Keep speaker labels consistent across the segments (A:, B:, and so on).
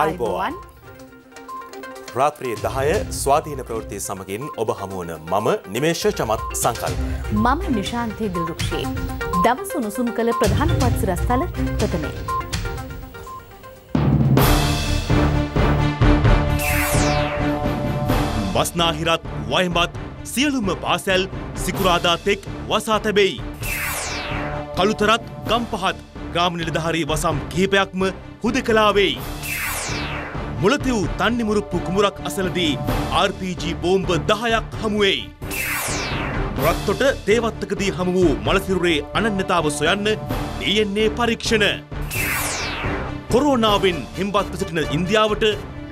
A: අයිබෝවන් රාත්‍රිය දහය ස්වාධීන ප්‍රවෘතිය සමගින් ඔබ හමුවන මම නිමේශ චමත් සංකල්ප.
B: මම නිශාන්තය දිල්රුක්ෂයේ. දවස උණුසුම් කළ ප්‍රධාන පත්සිරස්ථල ප්‍රථමේ.
A: වස්නාහිරත් වයමත් සියලුම පාසැල් සිකුරාදා තෙක් වසා තැබෙයි. කළුතරත් ගම්පහත් ග්‍රාම නිලධහරී වසම් කිහිපයක්ම හුද කලාවෙයි. මුලතිව් තන්නිමුරුප්පු කුමරක් අසලදී RPG බෝම්බ දහයක් හමුවෙයි. රත්තොට තේවත්තකදී හමු වූ මලසිරුරේ අනන්‍යතාව සොයන්න DNA පරීක්ෂණ. කොරෝනාවෙන් හෙම්බත් සිටින ඉන්දියාවට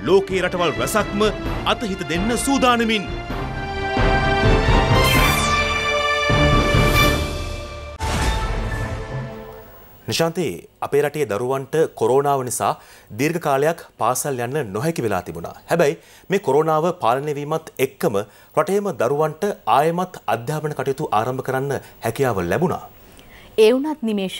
A: ලෝකේ රටවල් රැසක්ම අතහිත දෙන්න සූදානමින් නිශාන්ති අපේ රටේ දරුවන්ට කොරෝනාව නිසා දීර්ඝ කාලයක් පාසල් යන්න නොහැකි වෙලා තිබුණා. හැබැයි මේ කොරෝනාව පාලනය වීමත් එක්කම රටේම දරුවන්ට ආයමත් අධ්‍යාපන කටයුතු ආරම්භ කරන්න හැකියාව ලැබුණා.
B: ඒ වුණත් නිමේෂ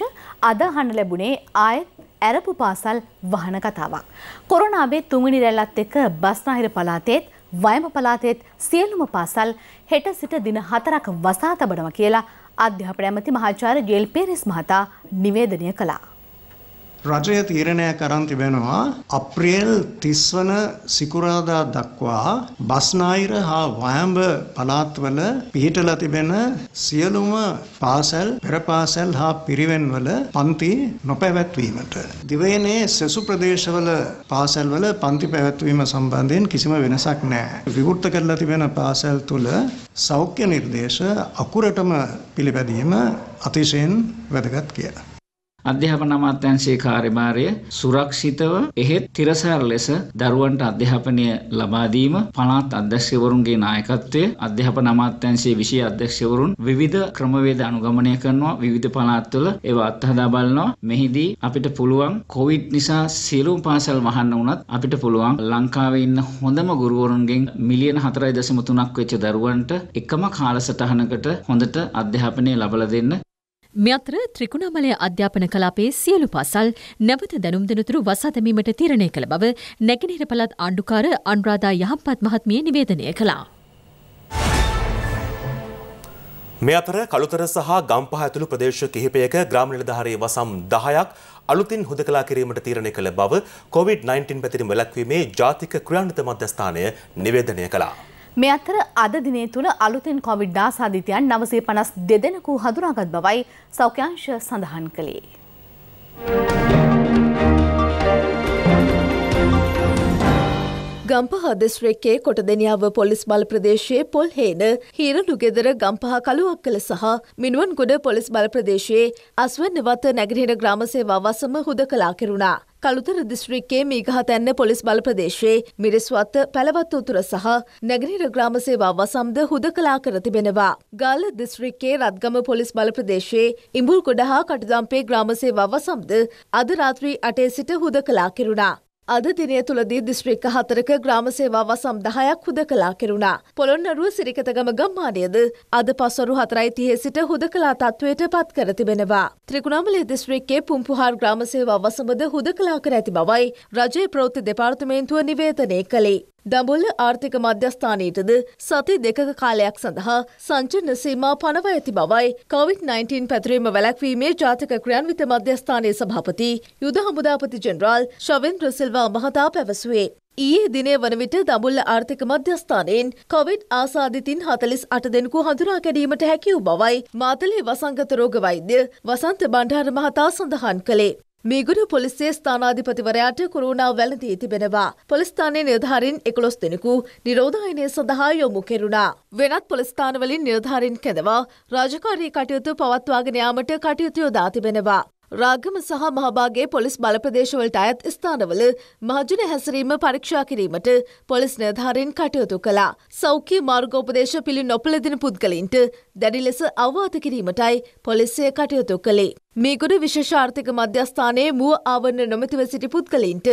B: අද අහන්න ලැබුණේ ආයත් ඇරපු පාසල් වහන කතාවක්. කොරෝනාවේ තුන්වෙනි රැල්ලත් එක්ක බස්නාහිර පළාතේත් වයම පළාතේත් සියලුම පාසල් හෙට සිට දින හතරක් වසා තබනවා කියලා අධ්‍යාපන ඇමති මහාචාර්ය ජේල් පේරිස් මහතා නිවේදනය කළා.
A: රජය තීරණය කරන් තිබෙනවා අප්‍රේල් 30
C: වන සිකුරාදා දක්වා බස්නාහිර හා වයඹ පළාත්වල පිහිටලා තිබෙන සියලුම පාසල් පෙරපාසල් හා පිරිවෙන්වල පන්ති නොපැවැත්වීමට දිවයිනේ සෙසු ප්‍රදේශවල පාසල්වල
A: පන්ති පැවැත්වීම සම්බන්ධයෙන් කිසිම වෙනසක් නැහැ විවෘත කරලා තිබෙන පාසල් තුල
C: සෞඛ්‍ය නිර්දේශ අකුරටම පිළිපැදීම අතිශයින් වැදගත් කියලා අධ්‍යාපන අමාත්‍යංශයේ කාර්යභාරය සුරක්ෂිතව එහෙත් තිරසාර ලෙස දරුවන්ට අධ්‍යාපනය ලබා දීම පළාත් අධ්‍යක්ෂවරුන්ගේ නායකත්වය අධ්‍යාපන අමාත්‍යංශයේ විෂය අධ්‍යක්ෂවරුන් විවිධ ක්‍රමවේද අනුගමනය කරනවා විවිධ පළාත්වල ඒවා අත්හදා බලනවා මෙහිදී අපිට පුළුවන් කොවිඩ් නිසා සියලුම පාසල් වහන්න වුණත් අපිට පුළුවන් ලංකාවේ ඉන්න හොඳම ගුරුවරුන්ගෙන් මිලියන 4.3ක් වෙච්ච දරුවන්ට එකම කාලසටහනකට හොඳට අධ්‍යාපනය ලබා දෙන්න
D: මේ අතර ත්‍රිකුණාමලය අධ්‍යාපන කලාපයේ සියලු පාසල් නැවත දැනුම් දෙනතුරු වසාතැමීමට තීරණය කළ බව නැගෙනහිර පළාත් ආණ්ඩුකාර අනුරාධා යහම්පත් මහත්මිය නිවේදනය කළා.
A: මේ අතර කළුතර සහ ගම්පහ ඇතුළු ප්‍රදේශ කිහිපයක ග්‍රාම නිලධාරී වසම් 10ක් අලුතින් හුදකලා කිරීමට තීරණය කළ බව COVID-19 පැතිරීම වැළැක්වීමේ ජාතික ක්‍රියාන්විත මධ්‍යස්ථානය නිවේදනය කළා.
B: මේ අතර අද දිනේ තුළ අලුතෙන් කොවිඩ් ආසාධිතයන් නවසේ පනස් දෙදෙනකු හඳුනාගත් බවයි සෞඛ්‍යංශ සඳහන්
E: කළේ. ගම්පහ දිස්ත්‍රික්කයේ කොටදෙනියාව පොලිස් බල ප්‍රදේශයේ පොල් හේන හීරණු ගෙදර ගම්පහ කළුවක් කළ සහ මිනුවන්ගොඩ පොලිස් බල ප්‍රදේශයේ අස්වන්නවත නැගරහින ග්‍රාම සේවා වසම හුදකලා කෙරුණා. කළුතර දිස්ත්‍රික්කයේ මීගහතැන්න පොලිස් බල ප්‍රදේශයේ මිරිස්වත්ත පැලවත් උතුර සහ නැගනීර ග්‍රාම සේවා වසම්ද හුදකලා කර තිබෙනවා. ගාල්ල දිස්ත්‍රික්කයේ රත්ගම පොලිස් බල ප්‍රදේශයේ ඉඹුල් ගොඩ හා කටුදම්පේ ග්‍රාම සේවා වසම්ද අද රාත්‍රී අටේ සිට හුදකලා කෙරුණා. අද දිනය තුළදී දිස්ත්‍රික්ක හතරක ග්‍රාම සේවාව සම්දාහයක් හුදකලා කෙරුණා. පොළොන්නරුව සිරිකතගම ගම්මානයද අද පස්වරු හතරයි තිහේ සිට හුදකලා තත්ත්වයට පත් කර තිබෙනවා. ත්‍රිකුණාමලේ දිස්ත්‍රික්කේ පුම්පුහාර් ග්‍රාම සේවාව සමද හුදකලා කර ඇති බවයි රජයේ ප්‍රවෘත්ති දෙපාර්තමේන්තුව නිවේදනය කළේ. දඹුල්ල ආර්ථික මධ්‍යස්ථානයටද සති දෙකක කාලයක් සඳහා සංචරණ සීමා පනව ඇති බවයි COVID-19 පැතිරීම වැළැක්වීමේ ජාතික ක්‍රියාන්විත මධ්‍යස්ථානයේ සභාපති යුද හමුදාපති ජෙනරාල් ශවෙන්ද්‍ර සිල්වා මහතා පැවසුවේ. ඊයේ දිනේ වන විට දඹුල්ල ආර්ථික මධ්‍යස්ථානයෙන් කොවිඩ් ආසාදිතින් හතලිස් අට දෙනෙකු හඳුනා ගැනීමට හැකිවූ බවයි මාතලේ වසංගත රෝග වෛද්‍ය වසන්ත බණ්ඩාර මහතා සඳහන් කළේ. මීගුණ පොලිසිය ස්ථානාධිපතිවරයාට කොරුණාව වැළඳී තිබෙනවා. පොලිස්ථානයේ නිලධාරීන් එකොළොස් දෙනෙකු නිරෝධායනය සඳහා යොමු කෙරුණා. වෙනත් පොලිස්ථානවලින් නිලධාරීන් කැඳවා රාජකාරී කටයුතු පවත්වාගෙන යාමට කටයුතු යොදා තිබෙනවා. රාගම සහ මහභාගේ පොලිස් බලප්‍රදේශවලට අයත් ස්ථානවල මහජන හැසිරීම පරීක්ෂා කිරීමට පොලිස් නිලධාරීන් කටයුතු කළා. සෞඛ්‍ය මාර්ගෝපදේශ පිළි නොපලදින පුද්ගලින්ට දැඩි ලෙස අවවාද කිරීමටයි පොලිසිය කටයුතු කළේ. මේගොඩ විශේෂාර්ථික මධ්‍යස්ථානයේ මුව ආවරණ නොමැතිව සිටි පුද්ගලින්ට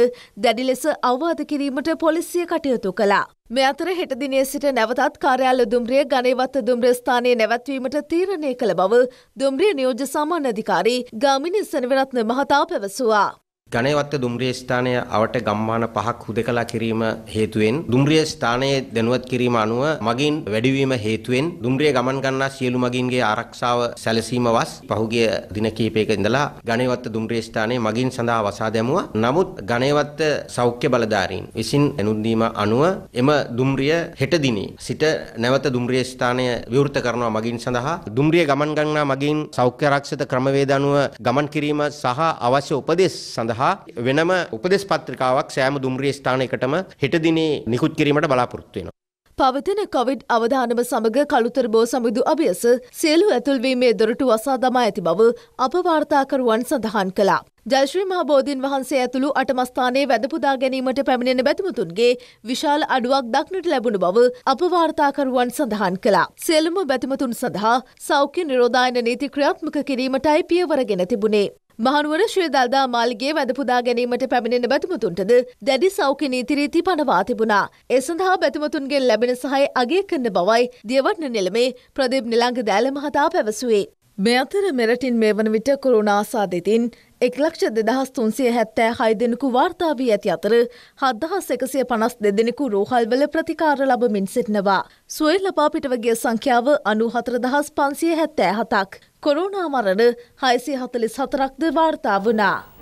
E: දැඩි ලෙස අවවාද කිරීමට පොලිසිය කටයුතු කළා. මේ අතර හෙට දිනේ සිට නැවතත් කාර්යාල දුම්රිය ගණේවත්ත දුම්රිය ස්ථානයේ නැවැත්වීමට තීරණය කළ බව දුම්රිය නියෝජ්‍ය සාමාන්‍ය අධිකාරී ගාමිණී සෙනවිරත්න මහතා පැවසුවා.
C: ගණේවත්ත දුම්රිය ස්ථානය අවට ගම්මාන පහක් හුදකලා කිරීම හේතුවෙන් දුම්රිය ස්ථානයේ දැනුවත් කිරීම අනුව මගින් වැඩිවීම හේතුවෙන් දුම්රිය ගමන් ගන්නා සියලු මගින්ගේ ආරක්ෂාව සැලසීම වස් පහුගිය දින කිහිපයක ඉඳලා ගණේවත්ත දුම්රිය ස්ථානයේ මගින් සඳහා වසා දැමුවා. නමුත් ගණේවත්ත සෞඛ්‍ය බලධාරීන් විසින් එනුන්දීම අනුව එම දුම්රිය හෙට දිනේ සිට නැවත දුම්රිය ස්ථානය විවෘත කරනවා මගින් සඳහා දුම්රිය ගමන් ගන්නා මගින් සෞඛ්‍ය ආරක්ෂිත ක්‍රමවේද අනුව ගමන් කිරීම සහ අවශ්‍ය උපදෙස් සඳහා සඳහා වෙනම උපදෙස් පත්‍රිකාවක් සෑම දුම්රිය ස්ථානයකටම හෙට දිනේ නිකුත් කිරීමට බලාපොරොත්තු වෙනවා.
E: පවතින කොවිඩ් අවධානම සමග කළුතරබෝ සමිදු අභියස සියලු ඇතුල්වීමේ දොරටු අසා දමා ඇති බව අප වාර්තාකරුවන් සඳහන් කළා. ජයශ්‍රී මහබෝධීන් වහන්සේ ඇතුළු අටමස්ථානයේ වැදපුදා ගැනීමට පැමිණෙන බැතිමතුන්ගේ විශාල අඩුවක් දක්නට ලැබුණු බව අප වාර්තාකරුවන් සඳහන් කළා. සියලුම බැතිමතුන් සඳහා සෞඛ්‍ය නිරෝධායන නීති ක්‍රියාත්මක කිරීමටයි පියවර ගෙන තිබුණේ. මහනුවර ශ්‍රී දල්දා මාලිගේ වැඳපුදා ගැනීමට පැමිණෙන බැතිමතුන්ටද දැඩි සෞඛ්‍ය නීතිරීති පනවා තිබුණා. ඒ සඳහා බැතිමතුන්ගෙන් ලැබෙන සහය අගය කරන බවයි දියවටන නිලමේ ප්‍රදීප් නිලංග දෑල මහතා පැවසුවේ. මේ අතර මෙරටින් මේ වන විට කුරුණා සාධිතින් එක්ලක්ෂ දෙදහස් තුන්සිය හැත්තෑ හය දෙනෙකු වාර්තා වී ඇති අතර හත්දහස් එකසිය පනස් දෙදෙනෙකු රෝහල්වල ප්‍රතිකාර ලබමින් සිටිනවා. සුවල් ලබා පිටවගේ සංඛ්‍යාව අනු හතරදහස් පන්සිය හැත්තෑ හතක්. කොරුණා මරණ හයිසිය හතලිස් හතරක්ද වාර්තා වනා.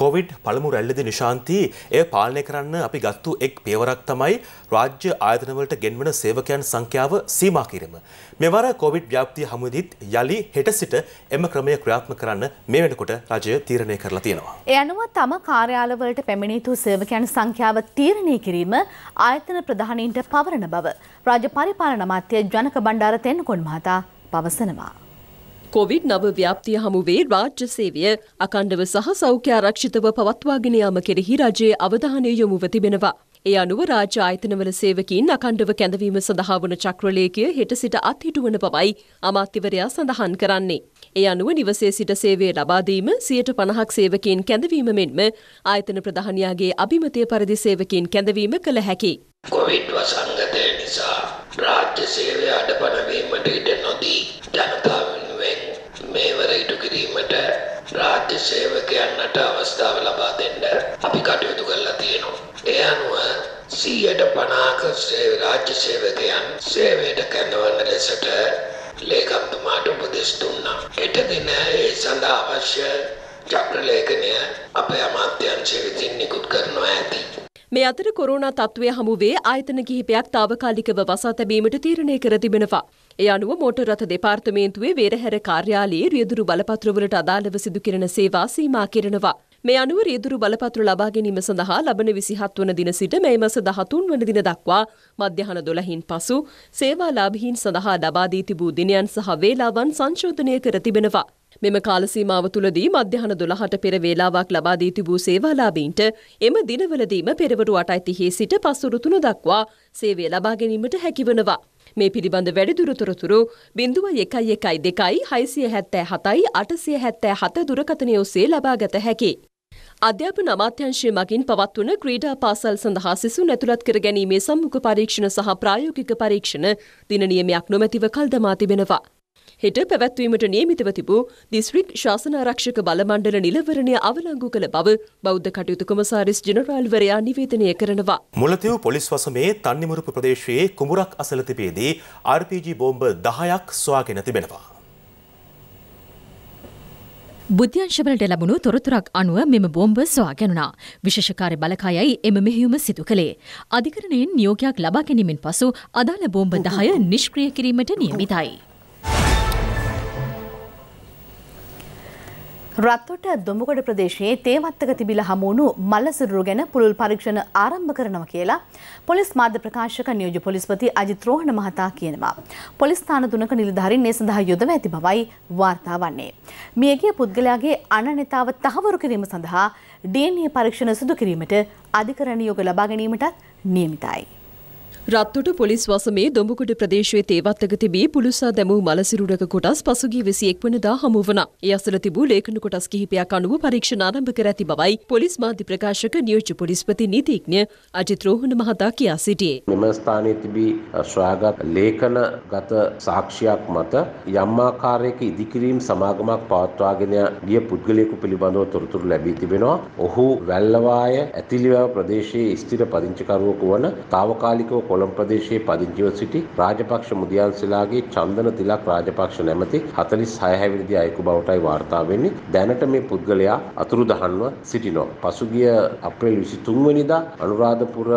A: කොවිඩ් පළමු රැල්ලදි නිශාන්ති එය පාලනය කරන්න අපි ගත්තු එක් පියවරක් තමයි රාජ්‍ය ආයතනවලට ගෙන්වන සේවකයන් සංඛ්‍යාව සීමා කිරීම. මෙවර කොවිඩ් ව්‍යාප්තිය හමුවදිත් යළි හෙට සිට එම ක්‍රමය ක්‍රියාත්මක කරන්න මේ වෙනකොට රජය තීරණය කරලා තියෙනවා.
B: ඒ අනුව තම කාර්යාලවලට පැමිණිතු සේවකයන් සංඛ්‍යාව තීරණය කිරීම ආයතන ප්‍රධානීන්ට පවරන බව රාජ්‍ය පරිපාලන අමාත්‍ය ජනක බණ්ඩාර තෙන්නකොන් මහතා පවසනවා.
F: කොවිඩ් නව ව්‍යාප්තිය හමුවේ රාජ්‍ය සේවය අකණ්ඩව සහ සෞඛ්‍ය ආරක්ෂිතව පවත්වාගෙන යාම කෙරෙහි රජයේ අවධානය යොමුව තිබෙනවා. ඒ අනුව රාජ්‍ය ආයතනවල සේවකින් අකණ්ඩව කැඳවීම සඳහා වන චක්‍රලේඛය හෙට සිට අත්හිටුවන බවයි අමාත්‍යවරයා සඳහන් කරන්නේ. ඒ අනුව නිවසේ සිට සේවය ලබාදීම සියට පණහක් සේවකීන් කැඳවීම මෙන්ම ආයතන ප්‍රධානයාගේ අභිමතය පරිදි සේවකීන් කැඳවීම කළ හැකි.
D: කොවිඩ් වසංගතය නිසා රාජ්‍ය සේවය අඩපණවීමට ඉඩ නොදී ජනතාව මේවරයිටු කිරීමට රාජ්‍ය සේවකයන්ට
C: අවස්ථාව ලබා දෙන්න අපි කටයුතු කරලා තියෙනවා. ඒ අනුව සීයට පනාක රාජ්‍ය සේවකයන් සේවයට කැඳවන්න ලෙසට ලේකම්තුමාට උපදෙස් දුන්නා. එට දෙන ඒ සඳහා අවශ්‍ය
F: චක්‍රලේඛනය අපේ අමාත්‍යංශය විසින් නිකුත් කරනවා ඇති. මේ අතර කොරෝනා තත්ත්වය හමුවේ ආයතන කිහිපයක් తాවකාලිකව වසා තැබීමට තීරණය කර තිබෙනවා. ඒ අනුව මෝටර් රථ දෙපාර්තමේන්තුවේ වේරහැර කාර්යාලයේ රියදුරු බලපත්‍රවලට අදාළව සිදු කිරීම සේවා සීමා කරනවා. මේ අනුව රියදුරු බලපත්‍ර ලබා ගැනීම සඳහා ලබන 27 වන දින සිට මේ මාස 13 වන දින දක්වා මධ්‍යහන 12න් පසු සේවාලාභීන් සඳහා ලබා දී තිබූ දිනයන් සහ වේලාවන් සංශෝධනය කර තිබෙනවා. මෙම කාලසීමාව තුළදී මධ්‍යහන 12ට පෙර වේලාවක් ලබා දී තිබූ සේවාලාභීන්ට එම දිනවලදීම පෙරවරු 8:30 සිට පසුරු 3 දක්වා සේවය ලබා ගැනීමට හැකිවනවා. මේ පිළිබඳ වැඩිදුරතොරතුරු බිඳුව එකයි එකයි දෙකයි හයිසිය හැත්තෑ හතයි අටසිය හැත්තෑ හත දුරකතනය ඔස්සේ ලබාගත හැකි. අධ්‍යාපන අමාත්‍යංශය මගින් පවත්වන ක්‍රීඩා පාසල් සඳහා සිසුන් ඇතුළත් කර ගැනීමේ සම්මුඛ පරීක්ෂණ සහ ප්‍රායෝගික පරීක්ෂණ දින නියමයක් නොමැතිව කල්දමා තිබෙනවා. හෙට පැවැත්වීමට නියමිතව තිබූ දිස්ත්‍රික් ශාසනාරක්ෂක බලමණ්ඩල නිලවරණය අවලංගු කළ බව බෞද්ධ කටයුතු කොමසාරිස් ජනරාල්වරයා නිවේදනය කරනවා.
A: මුලතිව් පොලිස් වසමේ තන්නිමුරුපු ප්‍රදේශයේ කුඹුරක් අසල තිබේදී RPG බෝම්බ 10ක් සොයාගෙන තිබෙනවා.
D: බුද්ධ්‍යංශවලට ලැබුණු තොරතුරක් අනුව මෙම බෝම්බ සොයා ගැනුණා. විශේෂකාරය බලකායයි එම මෙහෙයුම සිදු කළේ. අධිකරණයෙන් නියෝගයක් ලබා ගැනීමෙන් පසු අදාළ බෝම්බ 10 නිෂ්ක්‍රිය කිරීමට නියමිතයි.
B: රත්තොට දුඹගොඩ ප්‍රදේශයේ තේවත්තක තිබිලා හමුණු මලසිරුරු ගැන පුළුල් පරීක්ෂණ ආරම්භ කරනවා කියලා පොලිස් මාධ්‍ය ප්‍රකාශක නියෝජ්‍ය පොලිස්පති අජිත් රෝහණ මහතා කියනවා. පොලිස් ස්ථාන තුනක නිලධාරීන් මේ සඳහා යොදව ඇති බවයි වාර්තා වන්නේ. මියගිය පුද්ගලයාගේ අනන්‍යතාව තහවුරු කිරීම සඳහා DNA පරීක්ෂණ සිදු කිරීමට අධිකරණ යෝග ලබා
F: ගැනීමටත් නියමිතයි. රත්තුට පොලිස් වසමේ දොඹකුඩ ප්‍රදේශයේ තේවත්තක තිබී පුලුසා දැමූ මලසිරුරක කොටස් පසුගිය විසි එක්වනදා හමු වන. ඒ අසල තිබූ ලේඛන කොටස් කිහිපයක් අනුව පරීක්ෂණ ආරම්භ කර ඇති බවයි පොලිස් මාධ්‍ය ප්‍රකාශක නියෝජ්‍ය පොලිස්පති නීතිඥ අජිත් රෝහණ මහතා කියා සිටියේ.
C: මෙම ස්ථානයේ තිබී සොයාගත් ලේඛනගත සාක්ෂියක් මත යම් ආකාරයක ඉදිකිරීම් සමාගමක් පවත්වාගෙන ගිය පුද්ගලයෙකු පිළිබඳව තොරතුරු ලැබී තිබෙනවා. ඔහු වැල්ලවාය ඇතිලිවැව ප්‍රදේශයේ ස්ථිර පදිංචිකරුවෙකු වන తాවකාලිකව කොළඹ ප්‍රදේශයේ පදිංචිව සිටි රාජපක්ෂ මුදියන්සලාගේ චන්දන තිලක් රාජපක්ෂ නැමැති 46 හැවිරිදි අයෙකු බවටයි වාර්තා වෙන්නේ. දැනට මේ පුද්ගලයා අතුරුදහන්ව සිටිනවා. පසුගිය අප්‍රේල් 23 වෙනිදා අනුරාධපුර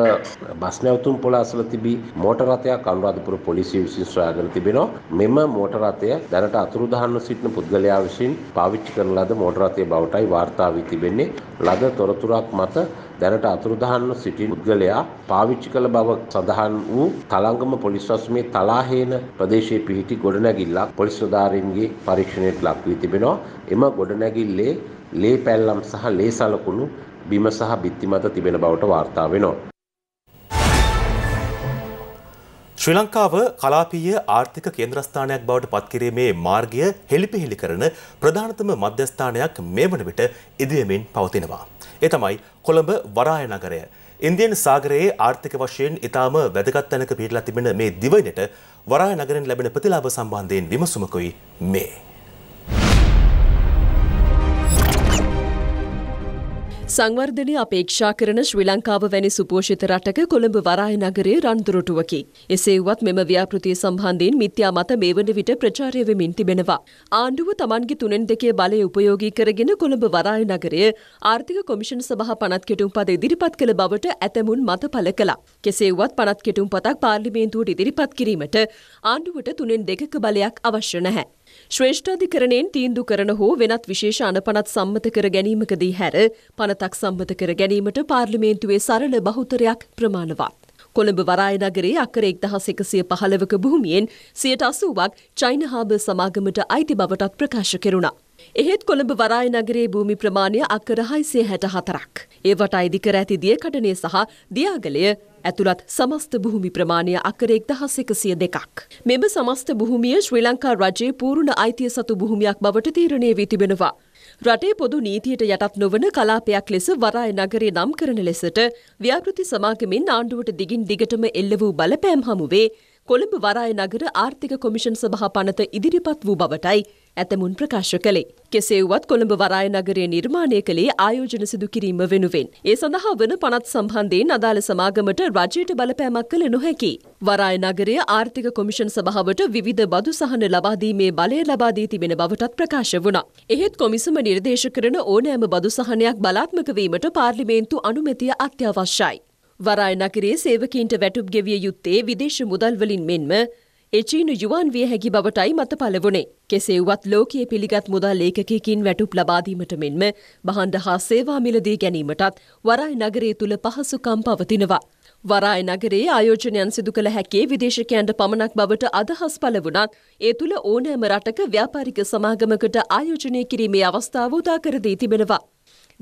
C: බස් නැවතුම් පොළ අසල තිබී මෝටර රථයක් අනුරාධපුර පොලිසිය විසින් සොයාගෙන තිබෙනවා. මෙම මෝටර රථය දැනට අතුරුදහන්ව සිටින පුද්ගලයා විසින් පාවිච්චි කරන ලද මෝටර රථය බවටයි වාර්තා වී තිබෙන්නේ. ලද තොරතුරක් මත දැනට අතුරුදහන්ව සිටි පුද්ගලයා පාවිච්චි කළ බව සඳහන් වූ තලංගම පොලිස් රස්මේ තලාහේන ප්‍රදේශයේ පිහිටි ගොඩනැගිල්ලක් පොලිස් නිලධාරීන්ගේ පරීක්ෂණයට ලක් වී තිබෙනවා. එම ගොඩනැගිල්ලේ ලේ පැල්ලම් සහ ලේ සලකුණු බිම සහ බිත්ති මත තිබෙන බවට වාර්තා වෙනවා. ශ්‍රී ලංකාව කලාපීය ආර්ථික
A: කේන්ද්‍රස්ථානයක් බවට පත්කිරීමේ මාර්ගය හෙළිපෙහෙළි කරන ප්‍රධානතම මධ්‍යස්ථානයක් මේ වන විට ඉදිවෙමින් පවතිනවා. ඒ තමයි කොළඹ වරාය නගරය. ඉන්දියන් සාගරයේ ආර්ථික වශයෙන් ඉතාම වැදගත් තැනක පිහිටලා තිබෙන මේ දිවයිනට වරාය නගරෙන් ලැබෙන ප්‍රතිලාභ සම්බන්ධයෙන් විමසුමකුයි මේ.
F: සංවර්ධනය අපේක්ෂා කරන ශ්‍රී ලංකාව වැනි සුපෝෂිත රටක කොළඹ වරාය නගරයේ රන්දුරටුවකි. එසේ වුවත් මෙම ව්‍යාපෘතිය සම්බන්ධයෙන් මිත්‍යා මත මේ වන විට ප්‍රචාරය වෙමින් තිබෙනවා. ආණ්ඩුව තමන්ගේ තුනෙන් දෙකේ බලය උපයෝගී කරගෙන කොළඹ වරාය නගරය ආර්ථික කොමිෂන් සභහ පනත් කෙටුම් පද ඉදිරිපත් කළ බවට ඇතැමුන් මත පල කළා. කෙසේ වුවත් පනත් කෙටුම් පතක් පාර්ලිමේන්තුවට ඉදිරිපත් කිරීමට ආණ්ඩුවට තුනෙන් දෙකක බලයක් අවශ්‍ය නැහැ. ශ්‍රේෂ්ඨාධිකරණයෙන් තීන්දු කරන හෝ වෙනත් විශේෂ අනපනත් සම්මත කර ගැනීමකදී හැර පනතක් සම්මත කර ගැනීමට පාර්ලිමේන්තුවේ සරල බහුතරයක් ප්‍රමාණවත්. කොළඹ වරාය නගරේ අකර එක්දහස් එකසිය පහළවක භූමියෙන් සියට අසුවක් චයින හාබ සමාගමට අයිති බවටත් ප්‍රකාශ කෙරුණා. එහෙත් කොළඹ වරාය නගරේ භූමි ප්‍රමාණය අකර හයිසය හැට හතරක්. ඒවට අයිදිකර ඇති දියකටනය සහ දියාගලය ඇතුළත් සමස්ත භූමි ප්‍රමාණය අකර එක්දහස් එකසිය දෙකක්. මෙම සමස්ත භූමිය ශ්‍රී ලංකා රජයේ පූරුණ අයිතිය සතු භූමයක් බවට තීරණය වී තිබෙනවා. රටේ පොදු නීතියට යටත් නොවන කලාපයක් ලෙස වරාය නගරේ නම් කරන ලෙසට ව්‍යාපෘති සමාගමෙන් ආණ්ඩුවට දිගින් දිගටම එල්ල වූ බලපෑම් හමුවේ කොළඹ වරාය නගර ආර්ථික කොමිෂන් සභහ පනත ඉදිරිපත් වූ බවටයි ඇතමුන් ප්‍රකාශ කළේ. කෙසේ වුවත් කොළඹ වරාය නගරය නිර්මාණය කළේ ආයෝජන සිදු කිරීම වෙනුවෙන්. ඒ සඳහා වන පනත් සම්බන්ධයෙන් අදාළ සමාගමට රජයට බලපෑමක් කළ නොහැකි. වරාය නගරය ආර්ථික කොමිෂන් සභාවට විවිධ බදු සහන ලබාදීමේ බලය ලබාදී තිබෙන බවටත් ප්‍රකාශ වුණා. එහෙත් කොමිසම නිර්දේශ කරන ඕනෑම බදු සහනයක් බලාත්මක වීමට පාර්ලිමේන්තු අනුමැතිය අත්‍යවශ්‍යයි. වරාය නගරයේ සේවකීන්ට වැටුප් ගෙවිය යුත්තේ විදේශ මුදල්වලින් මෙන්ම චීන යුවන් විය හැකි බවටයි මත පලවුණේ. කෙසේ වුවත් ලෝකයේ පිළිගත් මුදල් ඒකකයකින් වැටුප් ලබාදීමට මෙන්ම බහන්ඩ හා සේවා මිලදී ගැනීමටත් වරායි නගරේ තුළ පහසුකම් පවතිනවා. වරායි නගරේ ආයෝජනයන් සිදු කළ හැකේ විදේශකයන්ට පමණක් බවට අදහස් පල වුණත් ඒ තුළ ඕනෑම රටක ව්‍යාපාරික සමාගමකට ආයෝජනය කිරීමේ අවස්ථාව උදාකරදී තිබෙනවා.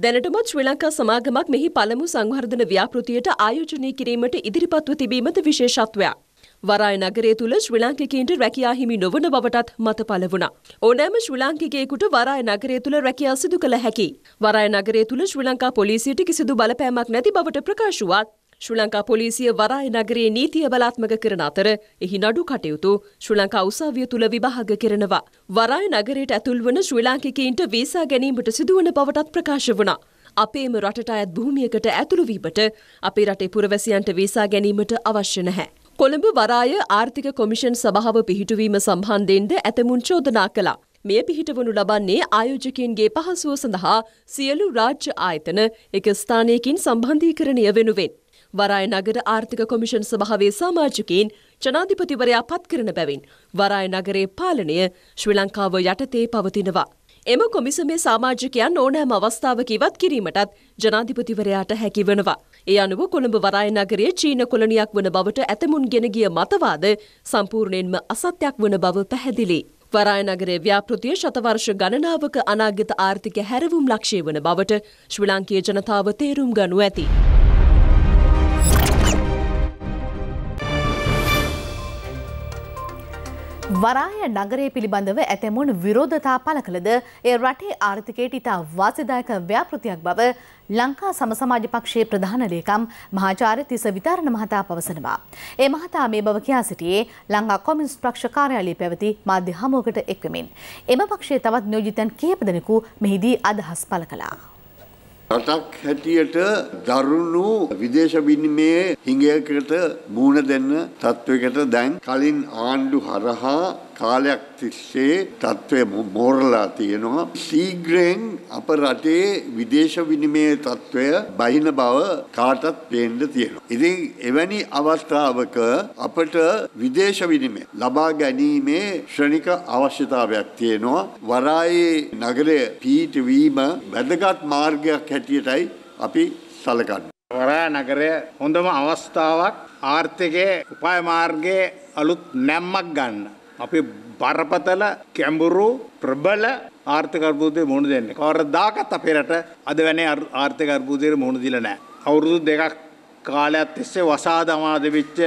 F: දැනටමත් ශ්‍රී ලංකා සමාගමක් මෙහි පළමු සංවර්ධන ව්‍යාපෘතියට ආයෝජනය කිරීමට ඉදිරිපත්ව තිබීමද විශේෂත්වයක්. වරාය නගරය තුළ ශ්‍රී ලාංකිකයින්ට රැකියා හිමි නොවන බවටත් මත පළ වුණා. ඕනෑම ශ්‍රී ලාංකිකයෙකුට වරාය නගරය තුළ රැකියා සිදු කළ හැකි. වරාය නගරය තුළ ශ්‍රී ලංකා පොලිසියට කිසිදු බලපෑමක් නැති බවට ප්‍රකාශ වුවත් ශ්‍රී ලංකා පොලිසිය වරාය නගරයේ නීතිය බලාත්මක කරන අතර එහි නඩු කටයුතු ශ්‍රී ලංකා උසාවිය තුළ විභාග කරනවා. වරාය නගරයට ඇතුල් වන ශ්‍රී ලාංකිකයින්ට වීසා ගැනීමට සිදුවන බවටත් ප්‍රකාශ වුණා. අපේම රටට අයත් භූමියකට ඇතුළුවීමට අපේ රටේ පුරවැසියන්ට වීසා ගැනීමට අවශ්‍ය නැහැ. කොළඹ වරාය ආර්ථික කොමිෂන් සභාව පිහිටුවීම සම්බන්ධයෙන්ද ඇතමුන් චෝදනා කළා. මෙය පිහිටවනු ලබන්නේ ආයෝජකයන්ගේ පහසුව සඳහා සියලු රාජ්‍ය ආයතන එක ස්ථානයකින් සම්බන්ධීකරණය වෙනුවෙන්. වරාය නගර ආර්ථික කොමිෂන් සභාවේ සමාජකයන් ජනාධිපතිවරයා පත් කරන බැවින් වරාය නගරේ පාලනය ශ්‍රී ලංකාව යටතේ පවතිනවා. එම කොමිසමේ සාමාජිකයන් ඕනෑම අවස්ථාවක ඉවත් කිරීමටත් ජනාධිපතිවරයාට හැකිවනවා. ඒ අනුව කොළඹ වරාය නගරයේ චීන කොළනියක් වන බවට ඇතමුන් ගෙන ගිය මතවාද සම්පූර්ණයෙන්ම අසත්‍යක් වන බව පැහැදිලි. වරාය නගරයේ ව්‍යාපෘතිය ශතවර්ෂ ගණනාවක අනාගත ආර්ථික හැරවුම් ලක්ෂ්‍ය වන බවට ශ්‍රී ලාංකීය ජනතාව තේරුම් ගනු ඇති.
B: වරාය නගරය පිළිබඳව ඇතැමුන් විරෝධතා පල කළද ඒ රටේ ආර්ථිකයට ඉතා වාසිදායක ව්‍යාපෘතියක් බව ලංකා සමසමාජ පක්ෂයේ ප්‍රධානලේකම් මහාචාර්ය තිස විතාරණ මහතා පවසනවා. ඒ මහතා මේ බව කියා සිටියේ ලංකා කොමින්ස් ප්‍රක්ෂ කාර්යාලයේ පැවති මාධ්‍ය හමුවකට එක්වමින්. එම පක්ෂයේ තවත් නියෝජිතන් කීප දෙනෙකු මෙහිදී අදහස් පළ කළා.
C: රටක් හැටියට දරුණු විදේශ විනිමයේ හිඟයකට මුහුණ දෙන්න තත්වයකට දැන් කලින් ආණ්ඩු හරහා කාලයක් තිස්සේ තත්ත්වය මෝරලා තියෙනවා. සීග්‍රයෙන් අප රටේ විදේශ විනිමය තත්ත්වය බහින බව කාටත් පේන්න තියෙනවා. ඉතින් එවැනි අවස්ථාවක අපට විදේශ විනිමය ලබා ගැනීමේ ශ්‍රණික අවශ්‍යතාවයක් තියෙනවා. වරායේ නගරය පීඨවීම වැදගත් මාර්ගයක් හැටියටයි අපි සලකන්නේ. වරා නගරය හොඳම අවස්ථාවක් ආර්ථිකයේ උපාය මාර්ගයේ අලුත් නැම්මක් ගන්න. අපේ බරපතල කැඹුරු ප්‍රබල ආර්ථික අර්බුදේ මුහුණ දෙන්නේ. කවරදාකත් අපේ රට අද වෙනේ ආර්ථික අර්බුදයට මුහුණ දීලා නැහැ. අවුරුදු දෙකක් කාලයක් තිස්සේ වසා දමා දෙවිච්ච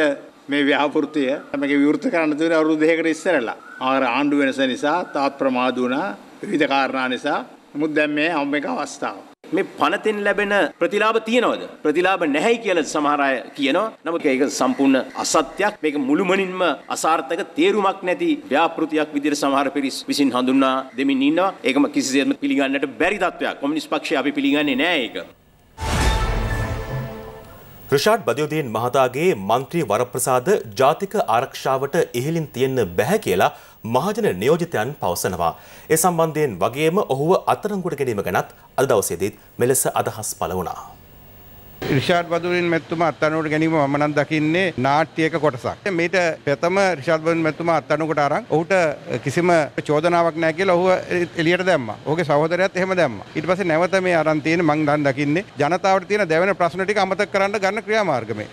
C: මේ ව්‍යාපෘතිය මේක විවෘත කරන්න තියෙන අවුරුදු දෙකකට ඉස්සරලා. ආර ආණ්ඩු වෙනස නිසා තාත් ප්‍රමාද වුණා විවිධ කාරණා නිසා. නමුත් දැන් මේ අම්ම එක අවස්ථාව. මේ පනතෙන් ලැබෙන ප්‍රතිලාභ තියනවද? ප්‍රතිලාභ නැහැයි කියලා සමහර අය
A: කියනවා. නමුත් ඒක සම්පූර්ණ අසත්‍යක්. මේක මුළුමනින්ම අසාර්ථක තේරුමක් නැති ව්‍යාපෘතියක් විදිහට සමහර පිරිස් විසින් හඳුන්වා දෙමින් ඉන්නවා. ඒකම කිසිසේත්ම පිළිගන්නට බැරි තත්වයක්. කොමියුනිස්ට් පක්ෂය අපි පිළිගන්නේ නැහැ ඒක. ක්‍රෂාඩ් බදයෝදයෙන් මහතාගේ මන්ත්‍රී වරප්‍රසාද ජාතික ආරක්ෂාවට ඉහලින් තියෙන්න බැහැ කියලා මහජන නියෝජිතයන් පවසනවා. ඒ සම්බන්ධයෙන් වගේම ඔහුව අතරංගුට ගැනීම ගැනත් අද දවසේදීත් මෙලෙස අදහස් පළ වුණා.
C: රිෂාඩ් බදුරින් මැත්තුම අත්තනුවට ගැනීම මනන් දකින්නේ නාට්‍යයක කොටසක්. මේට ප්‍රථම රිෂාඩ් බදුරින් මැත්තුම අත්තනුවට අරන් ඔහුට කිසිම චෝදනාවක් නැහැ කියලා ඔහු එළියට දැම්මා. ඔහුගේ සහෝදරයාත් එහෙම දැම්මා. ඊට පස්සේ නැවත මේ අරන් තියෙන මං දැන් දකින්නේ ජනතාවට තියෙන දැවෙන ප්‍රශ්න ටික අමතක කරන්න ගන්න ක්‍රියාමාර්ග මේ.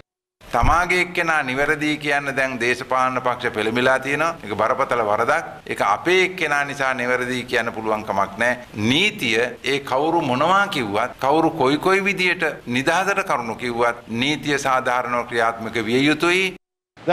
C: තමාගේ එක්කෙනා නිවැරදි කියන්න දැන් දේශපාලන පක්ෂ පෙළඹිලා තියෙනවා. ඒක බරපතල වරදක්. ඒක අපේ එක්කෙනා නිසා නිවැරදි කියන්න පුළුවන් කමක් නැහැ. නීතිය ඒ කවුරු මොනවා කිව්වත්, කවුරු කොයි කොයි විදියට නිදහසට කරුණු කිව්වත් නීතිය සාධාරණව ක්‍රියාත්මක විය යුතුයි.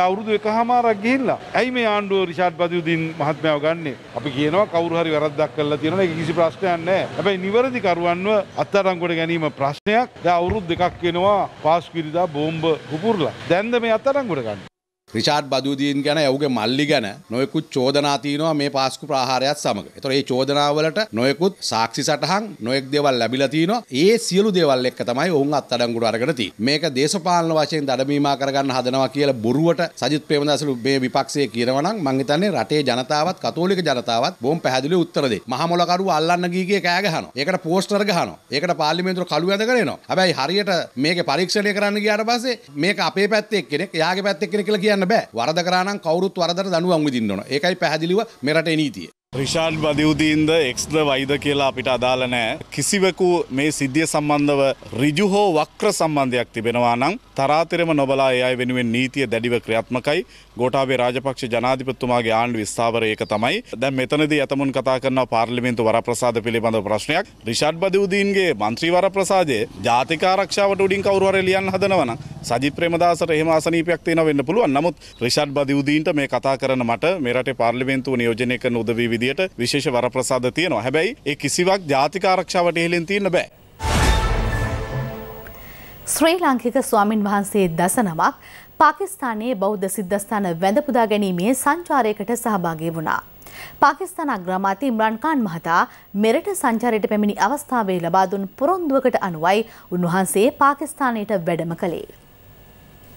A: අවුරුදු එකහමාරක් ගිහිල්ලා. ඇයි මේ ආණ්ඩුව රිෂාඩ් බදියුදීන් මහත්මයාව ගන්නෙ? අපි කියනවා කවුරු හරි වැරද්දක් කරලා තියෙනවා ඒක කිසි ප්‍රශ්නයක් නැහැ. හැබැයි නිවැරදි කරුවන්ව අත්අඩංගුවට ගැනීම ප්‍රශ්නයක්. දැන් අවුරුදු දෙකක් වෙනවා පාස්කු ඉරිදා බෝම්බ පුපුරලා. දැන්ද මේ අත්අඩංගුවට ගන්න? ්‍රිචාඩ් බදදීන් ගැන යවගේ මල්ලි ගැන නොයකුත් චෝදනාතියනවා මේ පාස්කු ප්‍රහාරයක් සමඟ තොර ඒ චෝදනාවලට නොයකුත් සාක්ෂි සටහන් නොයෙක් දෙවල් ලැබිලතින ඒ සියලු දෙවල් එක් තමයි ඔවුන් අත් අඩංගුට අරගනති මේක දේශපාලන වශයෙන් දඩමීමා කරගන්න හදනවා කියල බොරුවට සජිත් ප්‍රේමදසලු මේ විපක්ෂය කියරවන මංහිතන්නේ රටේ ජනතාවත් කතෝලික ජනතාවත් බොම් පැදිලි උත්තරද මහමොලකරු අල්ලන්නගේගේ කෑගහන එකට පෝස්ටර් ගහන එකට පාලිමේන්තුර කළු ඇද කරනවා හැබයි හරියට මේක පරීක්ෂණය කරන්න ගයාට පසේ මේක අපේ පැත්තෙක් කෙනෙක් යාගේ පැත්තෙක් කෙනෙ කියලා කියන්න කරන්න බෑ වරද කරන කවරුත් වරදර දනුවම් විදින්න ඕන ඒකයි පැහැදිලිව මෙරටේ නීතිය රිෂාඩ් බදවදීන්ද එක්ස්ද වයිද කියලා අපිට අදාල නෑ. කිසිවකු මේ සිද්ධිය සම්බන්ධව රිජු හෝ වක්‍ර සම්බන්ධයක් තිබෙනවා නම් තරාතරම නොබලා එය වෙනුවෙන් නීතිය දැඩිව ක්‍රියාත්මකයි ගෝටාබේ රාජපක්ෂ ජනාධිපතිතුමාගේ ආණ්ඩු විස්ථාවර ඒක තමයි. දැන් මෙතනදී ඇතමුන් කතා කරන පාර්ලිමේන්තු වරප්‍රසාද පිළිබඳව ප්‍රශ්නයක්. රිෂාඩ් බදවදීන්ගේ മന്ത്രി වරප්‍රසාදයේ ජාතික ආරක්ෂාවට උඩින් කවුරු හරි ලියන්න හදනවනම් සජිත් ප්‍රේමදාසට එහෙම අසනීපයක් තියෙනවා වෙන්න පුළුවන්. නමුත් රිෂාඩ් බදවදීන්ට මේ කතා කරන මට මේ රටේ පාර්ලිමේන්තුව නියෝජනය කරන උදවි විදියට විශේෂ වරප්‍රසාද තියෙනවා. හැබැයි ඒ කිසිවක් ජාතික ආරක්ෂාවට ඉහළින් තියෙන්න බෑ.
B: ශ්‍රී ලාංකික ස්වාමින් වහන්සේ දස නමක් පාකිස්ානයේ බෞද්ධ සිද්ධස්ථාන වැඳපුදා ගැනීමේ සංචාරයකට සහභාගේ වුණා. පාකිස්ාන අග්‍රමාති ඉම්රන්කාන් මහතා මෙරට සංචාරයට පැමිණි අවස්ථාවේ ලබාදුන් පොරොන්දුවකට අනුවයි උන්වහන්සේ පාකිස්ථානයට වැඩම කළේ.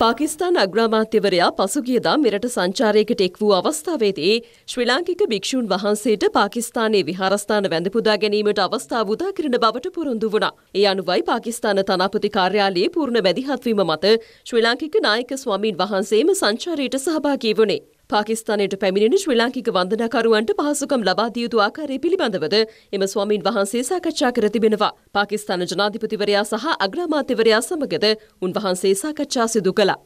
F: පාකිස්ාන අග්‍රාමාත්‍යවරයා පසුගියදා මෙරට සංචාරයකට එක් වූ අවස්ථාවේදී ශ්‍රී ලාංකික භික්‍ෂූන් වහන්සේට පාකිස්ානයේ විහාරස්ථාන වැඳපුදා ගැනීමට අවස්ථාව උදා කරන බවට පුරුන්දු වුණා. ඒ අනුවයි පාකිස්ාන තනාපති කාර්යාලයේ පූර්ණ වැදිහත්වීම මත ශ්‍රී ලාංකික නායක ස්වාමීන් වහන්සේම සංචාරයට සහභාගී වුණේ. පාකිස්ානයට පැමිණෙන ශ්‍රී ලාංකික වන්දනාකරුවන්ට පහසුකම් ලබාදිය යුතු ආකාරය පිළිබඳවද එම ස්වාමීන් වහන්සේ සාකච්ඡා කර තිබෙනවා. පාකිස්ාන ජනාධිපතිවරයා සහ අග්‍රාමාත්‍යවරයා සමගද උන්වහන්සේ සාකච්ඡා සිදු කළා.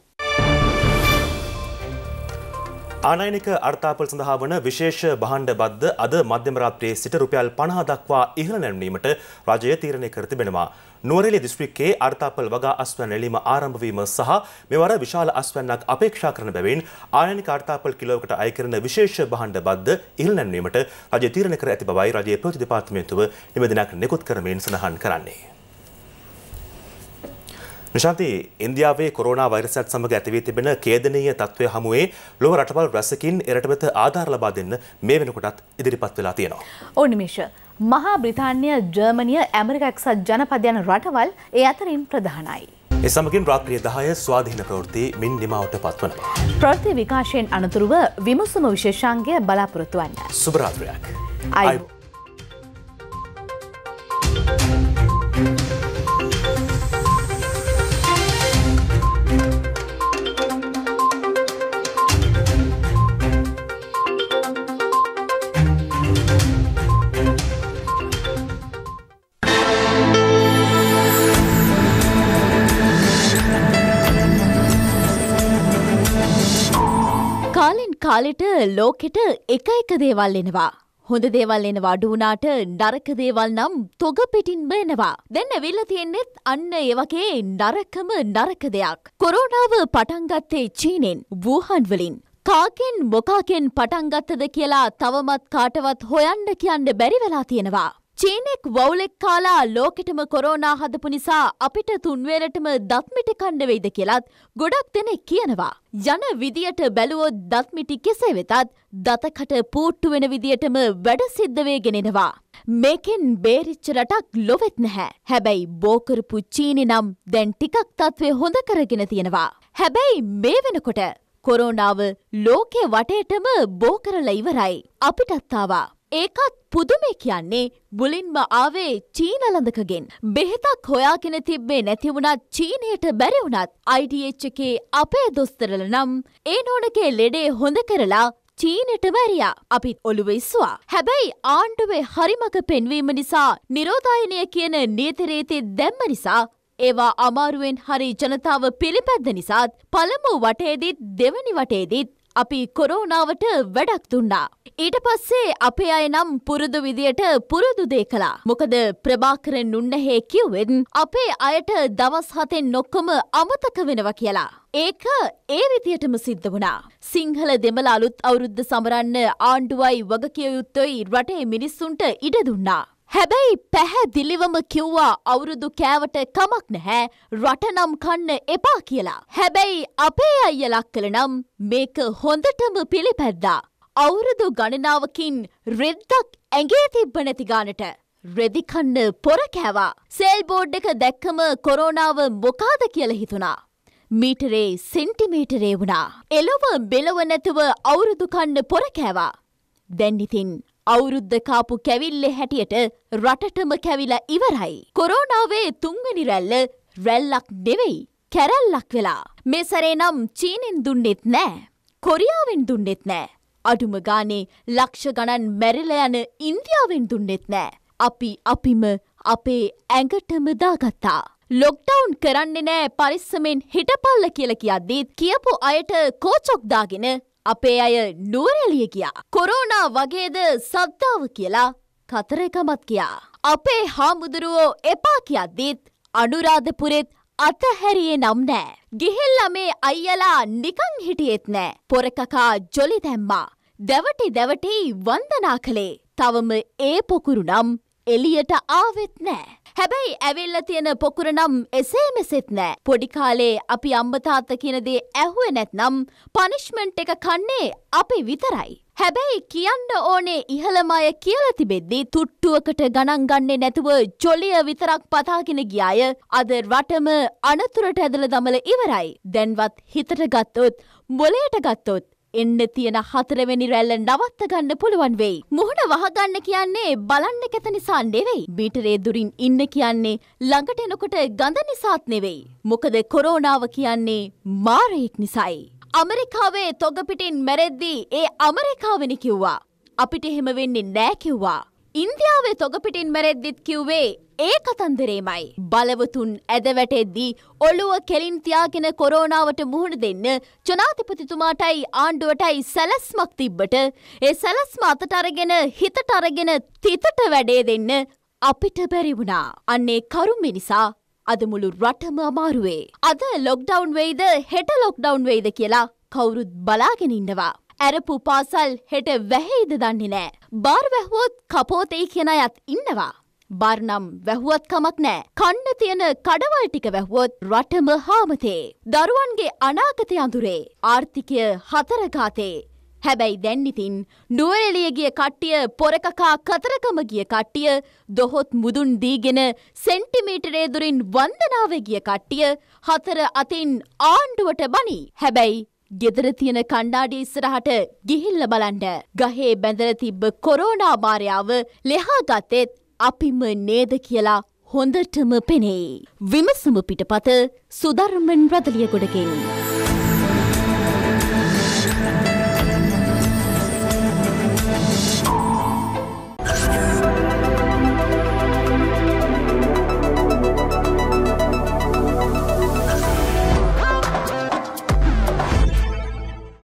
A: ආනයනික අර්ථාපල් සඳහා වන විශේෂ බහණ්ඩ බද්ද අද මධ්‍යම රාත්‍රියේ සිට රුපියල් 50 දක්වා ඉහළ නැරඹීමට රජය තීරණය කර තිබෙනවා. නුවරෙලි දිස්ත්‍රික්කයේ අර්තාපල් වගා අස්වැන්න එලීම ආරම්භ වීම සහ මෙවර විශාල අස්වැන්නක් අපේක්ෂා කරන බැවින් ආයනික අර්තාපල් කිලෝවකට අය කරන විශේෂ භාණ්ඩ බද්ද ඉහළ නැන්වීමට රජය තීරණය කර ඇති බවයි රජයේ ප්‍රති දෙපාර්තමේන්තුව නිවැදනක් නිකුත් කරමින් සඳහන් කරන්නේ. නිශාන්ති ඉන්දියාවේ කොරෝනා වෛරසයත් සමග ඇතිවී තිබෙන කේදනීය තත්ත්වය හමුවේ ලොව රටවල් රැසකින් එරට වෙත ආධාර ලබා දෙන්න මේ වෙනකොටත් ඉදිරිපත් වෙලා තියෙනවා.
B: ඕ නිමේෂ මහා බ්‍රිතාන්‍ය ජර්මනිය ඇමරිකක්සත් ජනපදයන රටවල් ඒ අතරින් ප්‍රධානයි.
A: එසමගින් රාත්‍රිය දහය ස්වාධීන ප්‍රවෘති මින් නිමාවට පත්වනවා.
B: ප්‍රෘති විකාශයෙන් අනතුරුව විමසුම විශේෂාන්ගේ බලාපොරොත්තුවන්න.
A: සුභරාත්‍රයක්. අයි.
D: කාලෙට ලෝකෙට එක එක දේවල් එනවා. හොඳ දේවල් එන වඩුනාට නරක දේවල් නම් තොග පිටින්ම එනවා. දැන් ඇවිල්ල තියෙන්නෙත් අන්න ඒ වගේ නරකම නරක දෙයක්. කොරෝනාව පටන්ගත්තේ චීනෙන් වූහන් වලින්. කාකෙන් මොකාකෙන් පටන්ගත්තද කියලා තවමත් කාටවත් හොයන්න කියන්න බැරිවෙලා තියෙනවා. චීනෙක් වවුලෙක් කාලා ලෝකෙටම කොරෝනා හදපු නිසා අපිට තුන්වේරටම දත්මිටි කණ්ඩ වෙයිද කියලත් ගොඩක් දෙනෙක් කියනවා. යන විදියට බැලුවොත් දත්මිටි කෙසේ වෙතත් දතකට පූට්ටු වෙන විදියටම වැඩ සිද්ධවේගෙනෙනවා. මේකෙන් බේරිච්ච රටක් ලොවෙත් නැහැ. හැබැයි බෝකරපු චීනි නම් දැන් ටිකක් තත්ත්වය හොඳ කරගෙන තියෙනවා. හැබැයි මේ වෙනකොට කොරෝනාව ලෝකෙ වටේටම බෝකරල ඉවරයි. අපිටත්තාවා. ඒකත් පුදුමේ කියන්නේ මුලින්ම ආවේ චීනලඳකගෙන්. බෙහෙතක් හොයාගෙන තිබ්බේ නැතිවුණත් චීනයට බැරිවුණත් IDH එකේ අපේ දොස්තරල නම් ඒ නෝනකේ ලෙඩේ හොඳ කරලා චීනට වැරයා අපිත් ඔළුවෙස්වා. හැබැයි ආණ්ඩුවේ හරිමක පෙන්වීම නිසා නිරෝධායනය කියන නියතරේතේ දැම්ම නිසා ඒවා අමාරුවෙන් හරි ජනතාව පිළිපැද්ද නිසාත් පළමු වටේදිත් දෙවනි වටේදිත් අපි කොරෝනාවට වැඩක් දුන්නා. ඊට පස්සේ අපේ අය නම් පුරුදු විදියට පුරුදු දේ කලා. මොකද ප්‍රභාකරෙන් නුන්නහේ කිව්වෙන් අපේ අයට දවස් හතෙන් නොක්කොම අමතක වෙනවා කියලා. ඒක ඒ විදියටම සිද්ධ වුණා. සිංහල දෙමළ අලුත් අවුරුද්ධ සමරන්න ආණ්ඩුවයි වගකියයුත්තොයි රටේ මිනිස්සුන්ට ඉඩ දුන්නා. හැබැයි පැහැදිලිවම කිව්වා අවුරුදු කෑවට කමක් නැහැ රටනම් කන්න එපා කියලා. හැබැයි අපේ අය ලක්කල නම් මේක හොඳටම පිළිපැද්දා. අවුරුදු ගණනාවකින් රෙද්දක් ඇගේ තිබ්බ නැතිගානට. රෙදිකන්න පොරකෑවා. සෙල්බෝඩ් එක දැක්කම කොරෝනාව මොකාද කියල හිතුනා. මීටරේ සෙන්ටිමීටරේ වුණා. එලොව බෙලව නැතුව අවුරුදු කන්න පොරකෑවා. දැන්නිතින් අවුරුද්ද කාපු කැවිල්ලෙ හැටියට රටටම කැවිලා ඉවරයි. කොරෝනාවේ තුන්වැනි රැල්ල රැල්ලක් නෙවෙයි කැරැල්ලක් වෙලා. මේ සැරේ නම් චීනෙන් දුන්නෙත් නෑ. කොරියාවෙන් දුන්නෙත් නෑ. අඩුම ගානේ ලක්ෂ ගණන් මැරිල යන ඉන්දියාවෙන් දුන්නෙත් නෑ. අපි අපිම අපේ ඇඟටම දාගත්තා. ලොක්ටවුන් කරන්නේ නෑ පරිස්සමෙන් හිටපල්ල කියල කියද්දීත් කියපු අයට කෝචොක්දාගෙන අපේ අය නුවරලිය කියා. කොරෝනා වගේද සබ්දාව කියලා කතර එකමත් කියා. අපේ හාමුදුරුවෝ එපා කියද්දිත් අනුරාධපුරෙත් අතහැරියේ නම් නෑ. ගිහිල්ල මේ අයියලා නිකං හිටියෙත් නෑ. පොරකකා ජොලි දැම්මා. දැවටි දැවටි වන්දනා කළේ. තවම ඒ පොකුරු නම් එලියට ආවෙත් නෑ. හැබැයි ඇවිල්ල තියෙන පොකුර නම් එසේ මෙසෙත් නෑ. පොඩි කාලේ අපි අම්බතාත්ත කියනදේ ඇහුවේ නැත්නම් පනිශ්මෙන්ට් එක කන්නේ අපි විතරයි. හැබැයි කියන්න ඕනේ ඉහළමය කියල තිබෙද්දී තුට්ටුවකට ගණන් ගන්නේ නැතුව ජොලිය විතරක් පතාගෙන ගියාය අද රටම අනතුරට ඇදල දමල ඉවරයි. දැන්වත් හිතට ගත්තොත් මොලේට ගත්තොත් එන්න තියෙන හතරවෙනි රැල්ල නවත්ත ගන්න පුළුවන් වෙයි. මුහුණ වහගන්න කියන්නේ බලන්න කැත නිසා නෙවෙයි. බීටරේ දුරින් ඉන්න කියන්නේ ළඟට එනකොට ගඳ නිසාත් නෙවෙයි. මොකද කොරෝනාව කියන්නේ මාරයෙක් නිසයි. අමරිකාවේ තොග පිටින් මැරෙද්දී ඒ අමරිකාවෙනි කිව්වා. අපිට එහෙම වෙන්නේ නෑ කිව්වා. ඉන්දියාවේ තොගපිටින් මැරෙද්දිත් කිව්වේ ඒ කතන්දරේමයි. බලවතුන් ඇද වැටෙද්දී ඔළුව කෙලින් තියාගෙන කොරෝනාවට මුහුණ දෙන්න ජනාධිපතිතුමාටයි ආණ්ඩුවටයි සැලැස්මක් තිබ්බට ඒ සැලැස්ම අතට අරගෙන හිතට අරගෙන තිතට වැඩේ දෙන්න අපිට බැරි වුණා. අන්නේ කරුමි නිසා අද මුළු රටම අමාරුවේ. අද ලොක්ඩවුන් වෙයිද හෙට ලොක්ඩවුන් වෙයිද කියලා කවුරුත් බලාගෙන ඉන්නවා. ඇරපු පාසල් හෙට වැහෙයිද දන්නේ නෑ. බාර් වැහුවොත් කපෝතෙයි කියන අයත් ඉන්නවා. බර්නම් වැහුවත් කමක් නෑ. කන්න තියෙන කඩවල් ටික වැහුවොත් රටම හාමතේ. දරුවන්ගේ අනාගතය අඳුරේ. ආර්ථිකය හතරගාතේ. හැබැයි දැන්නිතින් නුවරෙලියගිය කට්ටිය පොරකකා කතරකම ගිය කට්ටිය දොහොත් මුදුන් දීගෙන සෙන්ටිමීටරේ දුරින් වන්දනාව ගිය කට්ටිය හතර අතින් ආණ්ඩුවට බනි හැබැයි ගෙදර තියෙන කණ්ඩාඩි ඉස්සරහට ගිහිල්ල බලන්ඩ. ගහේ බැඳර තිබ්බ කොරෝනා භාරයාව ලෙහාගත්තෙත් අපිම නේද කියලා හොඳටම පෙනෙයි. විමසුම පිටපත සුධර්මන් රදලිය ගොඩකින්.